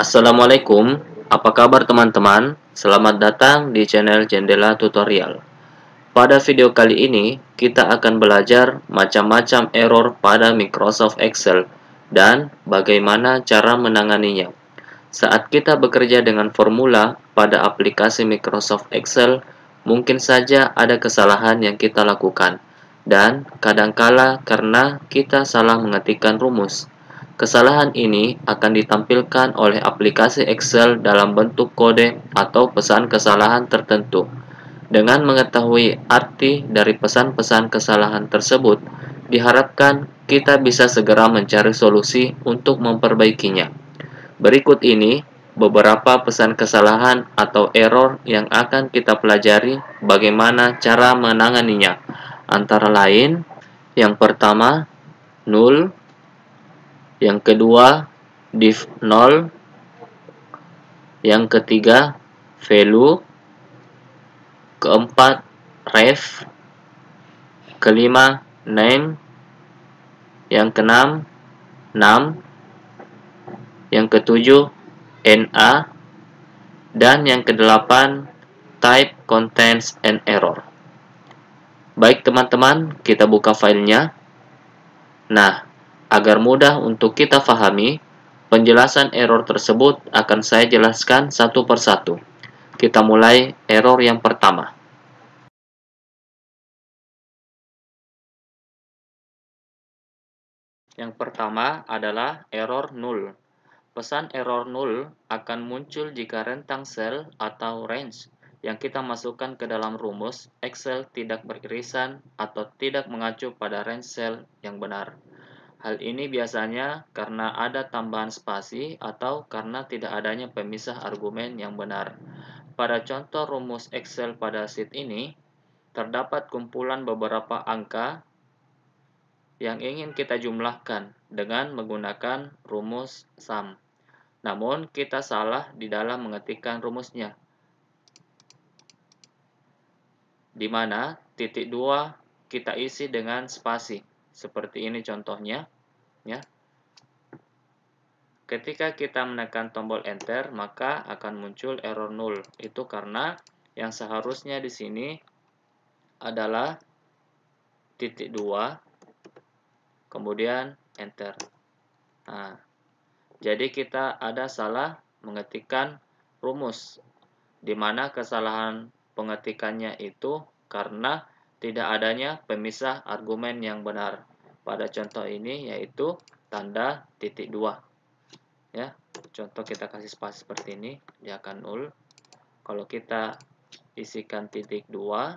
Assalamualaikum, apa kabar teman-teman? Selamat datang di channel Jendela Tutorial. Pada video kali ini, kita akan belajar macam-macam error pada Microsoft Excel dan bagaimana cara menanganinya. Saat kita bekerja dengan formula pada aplikasi Microsoft Excel, mungkin saja ada kesalahan yang kita lakukan dan kadangkala karena kita salah mengetikkan rumus. Kesalahan ini akan ditampilkan oleh aplikasi Excel dalam bentuk kode atau pesan kesalahan tertentu. Dengan mengetahui arti dari pesan-pesan kesalahan tersebut, diharapkan kita bisa segera mencari solusi untuk memperbaikinya. Berikut ini beberapa pesan kesalahan atau error yang akan kita pelajari bagaimana cara menanganinya. Antara lain, yang pertama, null, yang kedua div 0, yang ketiga value, keempat ref, kelima name, yang keenam nam, yang ketujuh na, dan yang kedelapan type contents and error. Baik teman-teman, kita buka filenya. Nah, Agar mudah untuk kita fahami, penjelasan error tersebut akan saya jelaskan satu persatu. Kita mulai error yang pertama. Yang pertama adalah error 0. Pesan error 0 akan muncul jika rentang sel atau range yang kita masukkan ke dalam rumus Excel tidak beririsan atau tidak mengacu pada range sel yang benar. Hal ini biasanya karena ada tambahan spasi atau karena tidak adanya pemisah argumen yang benar. Pada contoh rumus Excel pada sheet ini, terdapat kumpulan beberapa angka yang ingin kita jumlahkan dengan menggunakan rumus sum. Namun, kita salah di dalam mengetikkan rumusnya, di mana titik 2 kita isi dengan spasi. Seperti ini contohnya, ya. Ketika kita menekan tombol enter, maka akan muncul error null. Itu karena yang seharusnya di sini adalah titik 2 kemudian enter. Nah, jadi kita ada salah mengetikkan rumus di mana kesalahan pengetikannya itu karena tidak adanya pemisah argumen yang benar pada contoh ini yaitu tanda titik dua ya contoh kita kasih spasi seperti ini dia akan nol kalau kita isikan titik dua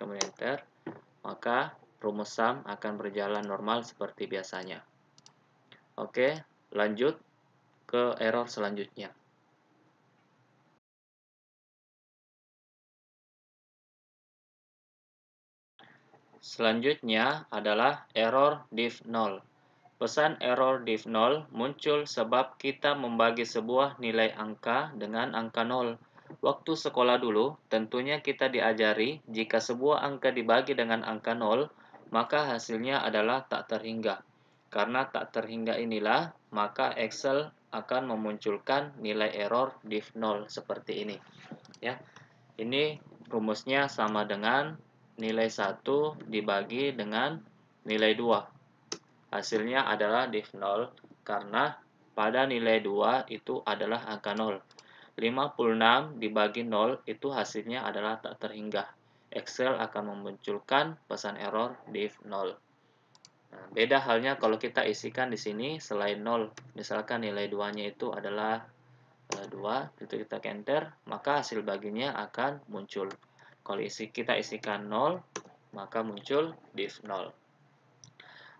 kemudian enter maka rumus sum akan berjalan normal seperti biasanya oke lanjut ke error selanjutnya Selanjutnya adalah error div 0. Pesan error div 0 muncul sebab kita membagi sebuah nilai angka dengan angka 0. Waktu sekolah dulu, tentunya kita diajari jika sebuah angka dibagi dengan angka 0, maka hasilnya adalah tak terhingga. Karena tak terhingga inilah, maka Excel akan memunculkan nilai error div 0 seperti ini. Ya. Ini rumusnya sama dengan nilai 1 dibagi dengan nilai 2. Hasilnya adalah div 0 karena pada nilai 2 itu adalah angka 0. 56 dibagi 0 itu hasilnya adalah tak terhingga. Excel akan memunculkan pesan error div 0. Nah, beda halnya kalau kita isikan di sini selain 0, misalkan nilai 2-nya itu adalah 2, eh, itu kita enter, maka hasil baginya akan muncul. Kalau isi kita isikan 0, maka muncul div 0.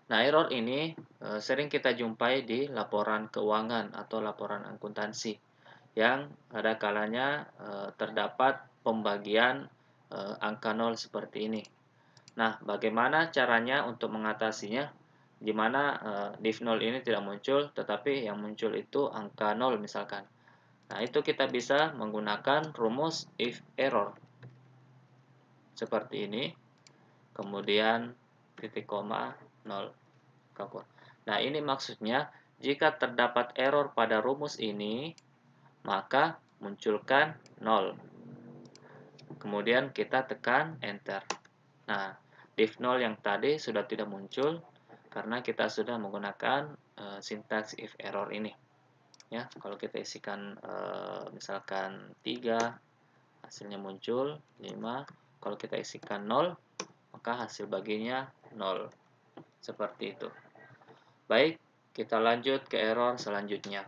Nah, error ini e, sering kita jumpai di laporan keuangan atau laporan akuntansi yang ada kalanya e, terdapat pembagian e, angka 0 seperti ini. Nah, bagaimana caranya untuk mengatasinya? Di mana div 0 ini tidak muncul, tetapi yang muncul itu angka 0 misalkan. Nah, itu kita bisa menggunakan rumus if error seperti ini kemudian titik koma 0 kapur. Nah ini maksudnya jika terdapat error pada rumus ini maka munculkan 0 kemudian kita tekan enter nah div 0 yang tadi sudah tidak muncul karena kita sudah menggunakan e, sintaks if error ini ya kalau kita isikan e, misalkan 3 hasilnya muncul 5 kalau kita isikan 0, maka hasil baginya 0. Seperti itu. Baik, kita lanjut ke error selanjutnya.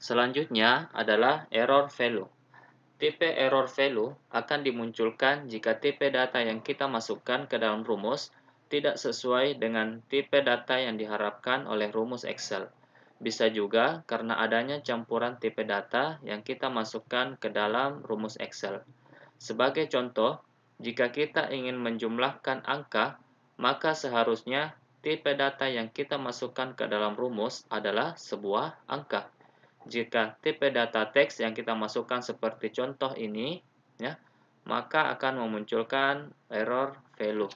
Selanjutnya adalah error value. Tipe error value akan dimunculkan jika tipe data yang kita masukkan ke dalam rumus tidak sesuai dengan tipe data yang diharapkan oleh rumus Excel. Bisa juga karena adanya campuran tipe data yang kita masukkan ke dalam rumus Excel. Sebagai contoh, jika kita ingin menjumlahkan angka, maka seharusnya tipe data yang kita masukkan ke dalam rumus adalah sebuah angka. Jika tipe data teks yang kita masukkan seperti contoh ini, ya, maka akan memunculkan error value.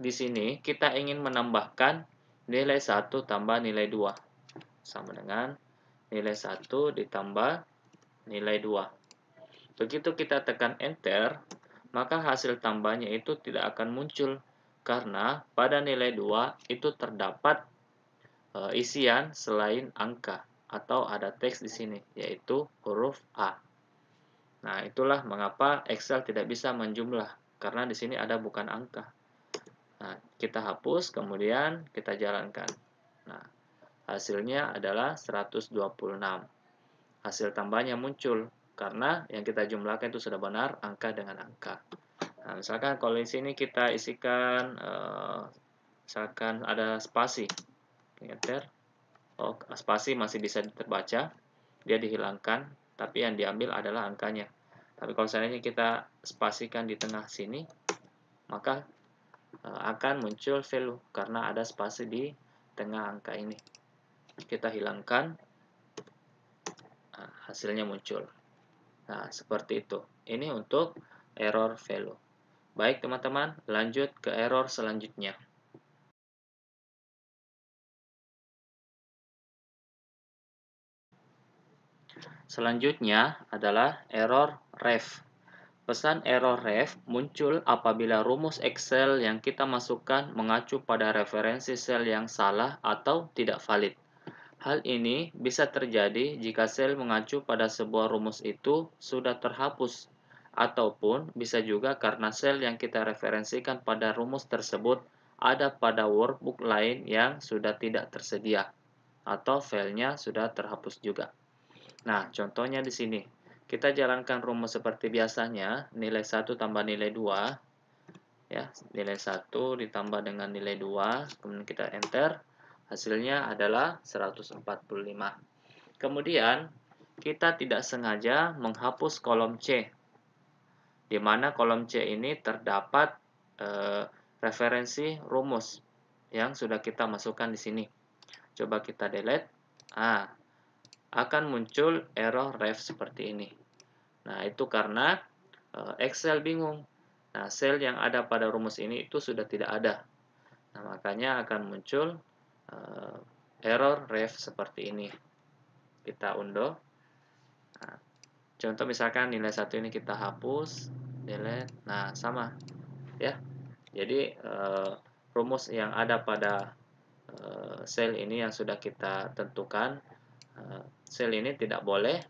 Di sini kita ingin menambahkan nilai 1 tambah nilai 2 sama dengan nilai 1 ditambah nilai 2. Begitu kita tekan enter, maka hasil tambahnya itu tidak akan muncul karena pada nilai 2 itu terdapat e, isian selain angka atau ada teks di sini yaitu huruf A. Nah, itulah mengapa Excel tidak bisa menjumlah karena di sini ada bukan angka. Nah, kita hapus, kemudian kita jalankan. Nah, hasilnya adalah 126. Hasil tambahnya muncul, karena yang kita jumlahkan itu sudah benar, angka dengan angka. Nah, misalkan kalau di sini kita isikan, eh, misalkan ada spasi. enter, ya? Oh, spasi masih bisa terbaca. Dia dihilangkan, tapi yang diambil adalah angkanya. Tapi kalau seandainya kita spasikan di tengah sini, maka Eh, akan muncul value karena ada spasi di tengah angka ini. Kita hilangkan, nah, hasilnya muncul. Nah, seperti itu. Ini untuk error value. Baik, teman-teman, lanjut ke error selanjutnya. Selanjutnya adalah error ref. Pesan error ref muncul apabila rumus Excel yang kita masukkan mengacu pada referensi sel yang salah atau tidak valid. Hal ini bisa terjadi jika sel mengacu pada sebuah rumus itu sudah terhapus, ataupun bisa juga karena sel yang kita referensikan pada rumus tersebut ada pada workbook lain yang sudah tidak tersedia, atau filenya sudah terhapus juga. Nah, contohnya di sini, kita jalankan rumus seperti biasanya, nilai 1 tambah nilai 2. Ya, nilai 1 ditambah dengan nilai 2, kemudian kita enter. Hasilnya adalah 145. Kemudian, kita tidak sengaja menghapus kolom C. Di mana kolom C ini terdapat e, referensi rumus yang sudah kita masukkan di sini. Coba kita delete. Ah, akan muncul error ref seperti ini. Nah, itu karena eh, Excel bingung. Nah, sel yang ada pada rumus ini itu sudah tidak ada. Nah, makanya akan muncul eh, error ref seperti ini. Kita undo Nah, contoh misalkan nilai satu ini kita hapus, delete. Nah, sama. Ya. Jadi eh, rumus yang ada pada sel ini yang sudah kita tentukan, sel ini tidak boleh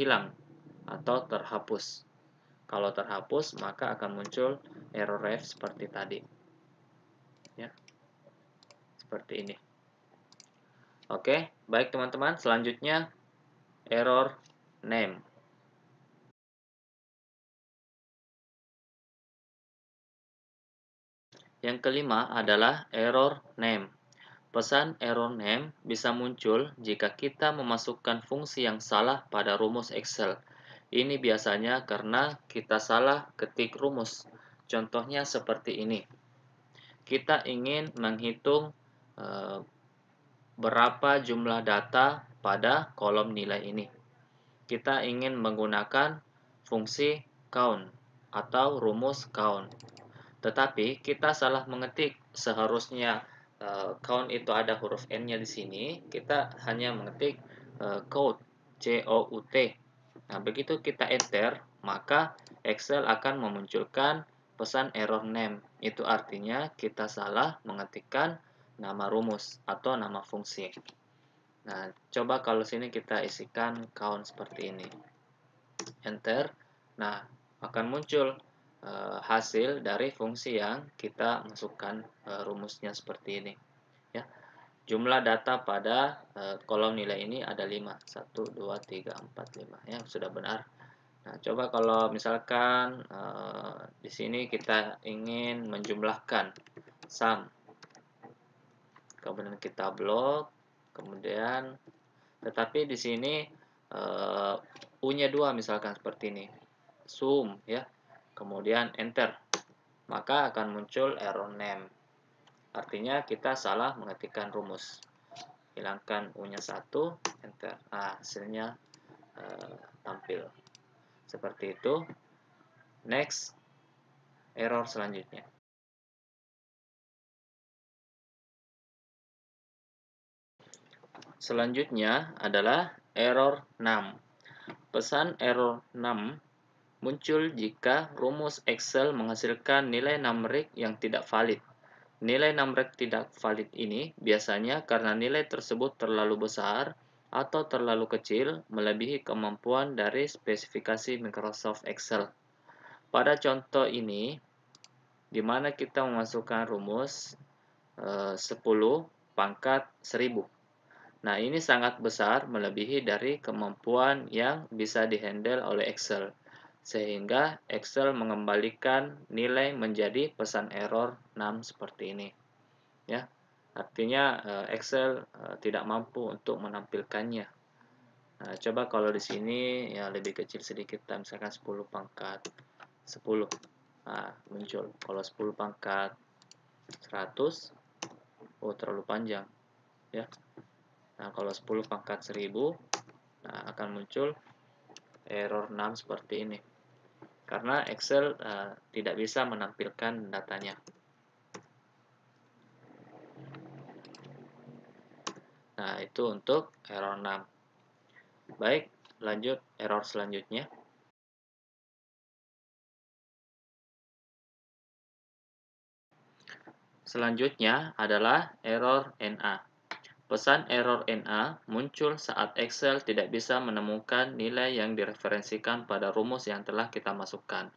hilang atau terhapus. Kalau terhapus, maka akan muncul error ref seperti tadi. Ya. Seperti ini. Oke, baik teman-teman, selanjutnya error name. Yang kelima adalah error name. Pesan error name bisa muncul jika kita memasukkan fungsi yang salah pada rumus Excel ini biasanya karena kita salah ketik rumus. Contohnya seperti ini. Kita ingin menghitung e, berapa jumlah data pada kolom nilai ini. Kita ingin menggunakan fungsi count atau rumus count. Tetapi kita salah mengetik seharusnya e, count itu ada huruf n-nya di sini. Kita hanya mengetik eh, e, count, C-O-U-T. Nah, begitu kita enter, maka Excel akan memunculkan pesan error name. Itu artinya kita salah mengetikkan nama rumus atau nama fungsi. Nah, coba kalau sini kita isikan count seperti ini. Enter. Nah, akan muncul e, hasil dari fungsi yang kita masukkan e, rumusnya seperti ini jumlah data pada e, kolom nilai ini ada 5 1, 2, 3, 4, 5 ya sudah benar nah coba kalau misalkan e, di sini kita ingin menjumlahkan sum kemudian kita blok kemudian tetapi di sini e, eh, U nya 2 misalkan seperti ini sum ya kemudian enter maka akan muncul error name Artinya kita salah mengetikkan rumus. Hilangkan U-nya 1, enter. Nah, hasilnya uh, eh, tampil. Seperti itu. Next, error selanjutnya. Selanjutnya adalah error 6. Pesan error 6 muncul jika rumus Excel menghasilkan nilai numerik yang tidak valid. Nilai namrek tidak valid ini biasanya karena nilai tersebut terlalu besar atau terlalu kecil melebihi kemampuan dari spesifikasi Microsoft Excel. Pada contoh ini, di mana kita memasukkan rumus e, eh, 10 pangkat 1000. Nah, ini sangat besar melebihi dari kemampuan yang bisa dihandle oleh Excel sehingga Excel mengembalikan nilai menjadi pesan error 6 seperti ini. Ya. Artinya eh, Excel eh, tidak mampu untuk menampilkannya. Nah, coba kalau di sini ya lebih kecil sedikit, misalkan 10 pangkat 10. Nah, muncul kalau 10 pangkat 100 oh terlalu panjang ya. Nah, kalau 10 pangkat 1000 nah akan muncul error 6 seperti ini karena Excel uh, tidak bisa menampilkan datanya. Nah, itu untuk error 6. Baik, lanjut error selanjutnya. Selanjutnya adalah error NA. Pesan error NA muncul saat Excel tidak bisa menemukan nilai yang direferensikan pada rumus yang telah kita masukkan.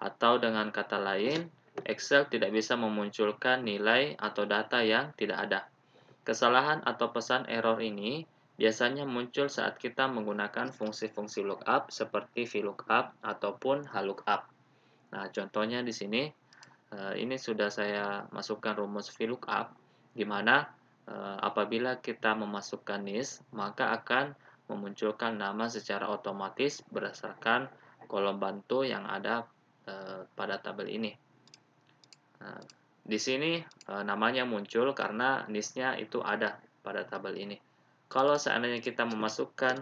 Atau dengan kata lain, Excel tidak bisa memunculkan nilai atau data yang tidak ada. Kesalahan atau pesan error ini biasanya muncul saat kita menggunakan fungsi-fungsi lookup seperti VLOOKUP ataupun HLOOKUP. Nah, contohnya di sini, eh, ini sudah saya masukkan rumus VLOOKUP, di mana Eh, apabila kita memasukkan nis, maka akan memunculkan nama secara otomatis berdasarkan kolom bantu yang ada e, pada tabel ini. Nah, di sini e, namanya muncul karena NIST-nya itu ada pada tabel ini. Kalau seandainya kita memasukkan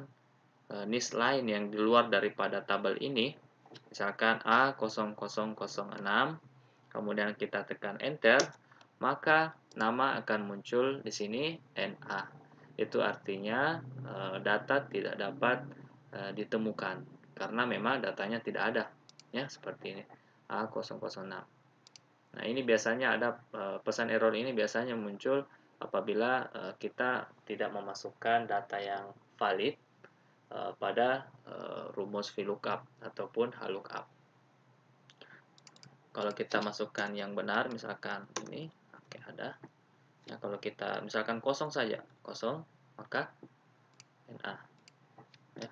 e, nis lain yang di luar daripada tabel ini, misalkan A0006, kemudian kita tekan Enter, maka nama akan muncul di sini NA. Itu artinya eh, data tidak dapat eh, ditemukan karena memang datanya tidak ada. Ya, seperti ini. A006. Nah, ini biasanya ada eh, pesan error ini biasanya muncul apabila kita tidak memasukkan data yang valid pada rumus VLOOKUP ataupun HLOOKUP. Kalau kita masukkan yang benar misalkan ini ya ada nah kalau kita misalkan kosong saja kosong maka na ya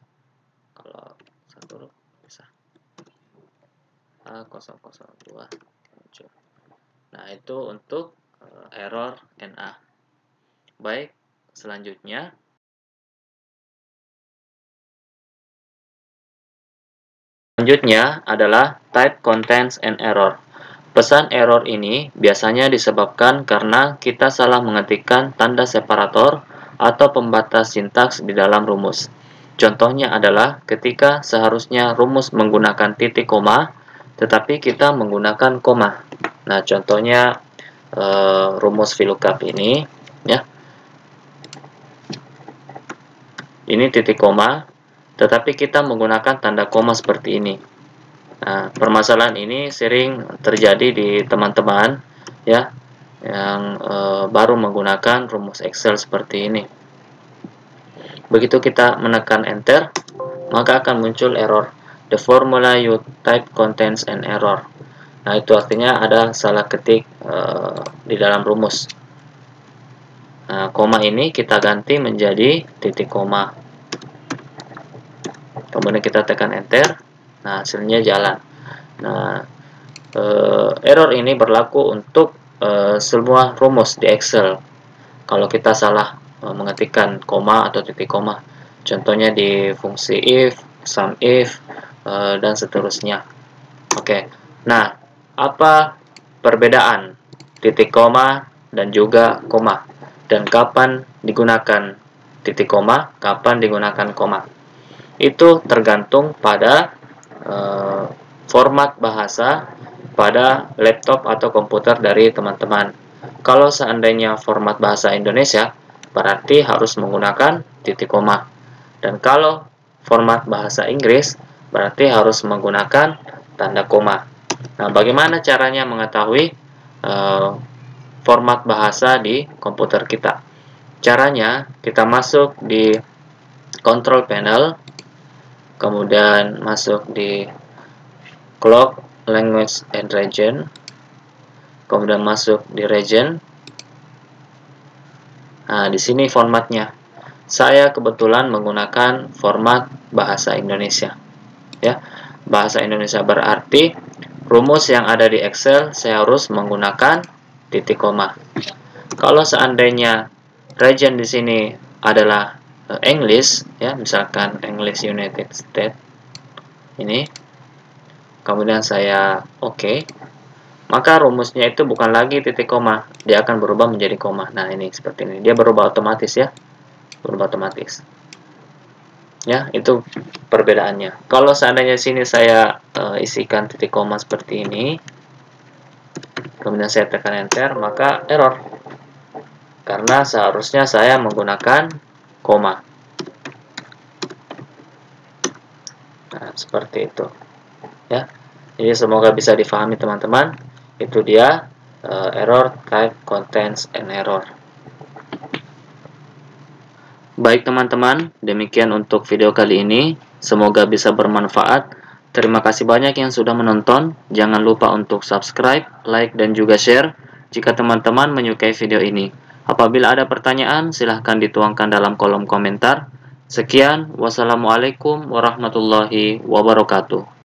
kalau satu bisa a kosong kosong dua muncul nah itu untuk uh, error na baik selanjutnya selanjutnya adalah type contents and error Pesan error ini biasanya disebabkan karena kita salah mengetikkan tanda separator atau pembatas sintaks di dalam rumus. Contohnya adalah ketika seharusnya rumus menggunakan titik koma, tetapi kita menggunakan koma. Nah, contohnya e, rumus VLOOKUP ini, ya. Ini titik koma, tetapi kita menggunakan tanda koma seperti ini. Nah, permasalahan ini sering terjadi di teman-teman ya yang e, baru menggunakan rumus Excel seperti ini. Begitu kita menekan enter, maka akan muncul error. The formula you type contains an error. Nah, itu artinya ada salah ketik e, di dalam rumus. Nah, koma ini kita ganti menjadi titik koma. Kemudian kita tekan enter Nah, hasilnya jalan. Nah, eh, error ini berlaku untuk eh, semua rumus di Excel. Kalau kita salah eh, mengetikkan koma atau titik koma, contohnya di fungsi if, sum if, dan seterusnya. Oke, nah, apa perbedaan titik koma dan juga koma? Dan kapan digunakan titik koma, kapan digunakan koma? Itu tergantung pada Eh, format bahasa pada laptop atau komputer dari teman-teman. Kalau seandainya format bahasa Indonesia, berarti harus menggunakan titik koma. Dan kalau format bahasa Inggris, berarti harus menggunakan tanda koma. Nah, bagaimana caranya mengetahui uh, format bahasa di komputer kita? Caranya, kita masuk di control panel, kemudian masuk di clock language and region kemudian masuk di region nah di sini formatnya saya kebetulan menggunakan format bahasa Indonesia ya bahasa Indonesia berarti rumus yang ada di Excel saya harus menggunakan titik koma kalau seandainya region di sini adalah Eh, English ya misalkan English United States ini kemudian saya oke okay. maka rumusnya itu bukan lagi titik koma dia akan berubah menjadi koma nah ini seperti ini dia berubah otomatis ya berubah otomatis ya itu perbedaannya kalau seandainya sini saya uh, isikan titik koma seperti ini kemudian saya tekan enter maka error karena seharusnya saya menggunakan koma. Nah, seperti itu. Ya. Jadi semoga bisa difahami teman-teman. Itu dia uh, error type contents and error. Baik teman-teman, demikian untuk video kali ini. Semoga bisa bermanfaat. Terima kasih banyak yang sudah menonton. Jangan lupa untuk subscribe, like, dan juga share jika teman-teman menyukai video ini. Apabila ada pertanyaan, silahkan dituangkan dalam kolom komentar. Sekian, wassalamualaikum warahmatullahi wabarakatuh.